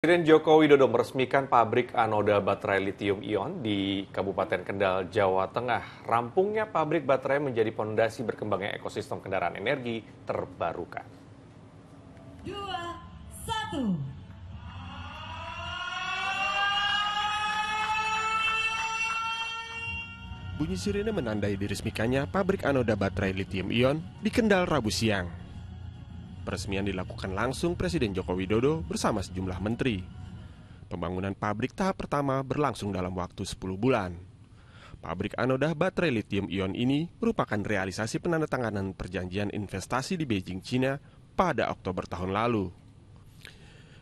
Presiden Joko Widodo meresmikan pabrik anoda baterai lithium-ion di Kabupaten Kendal, Jawa Tengah. Rampungnya pabrik baterai menjadi pondasi berkembangnya ekosistem kendaraan energi terbarukan. Dua, satu. Bunyi sirine menandai diresmikannya pabrik anoda baterai lithium-ion di Kendal Rabu siang. Peresmian dilakukan langsung Presiden Joko Widodo bersama sejumlah menteri. Pembangunan pabrik tahap pertama berlangsung dalam waktu 10 bulan. Pabrik anoda baterai lithium-ion ini merupakan realisasi penandatanganan perjanjian investasi di Beijing, China pada Oktober tahun lalu.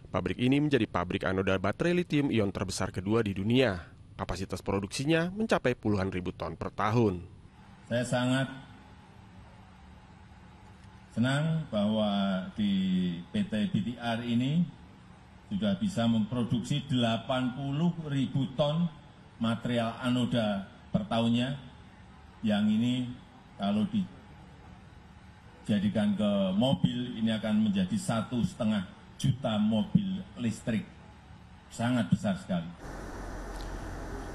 Pabrik ini menjadi pabrik anoda baterai lithium-ion terbesar kedua di dunia. Kapasitas produksinya mencapai puluhan ribu ton per tahun. Saya sangat senang bahwa di PT BTR ini sudah bisa memproduksi 80 ribu ton material anoda per tahunnya yang ini kalau dijadikan ke mobil ini akan menjadi satu setengah juta mobil listrik sangat besar sekali.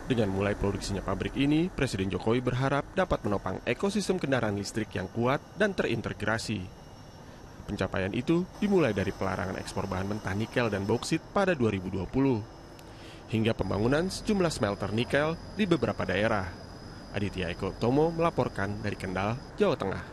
Dengan mulai produksinya pabrik ini, Presiden Jokowi berharap dapat menopang ekosistem kendaraan listrik yang kuat dan terintegrasi. Pencapaian itu dimulai dari pelarangan ekspor bahan mentah nikel dan bauksit pada 2020, hingga pembangunan sejumlah smelter nikel di beberapa daerah. Aditya Eko Tomo melaporkan dari Kendal, Jawa Tengah.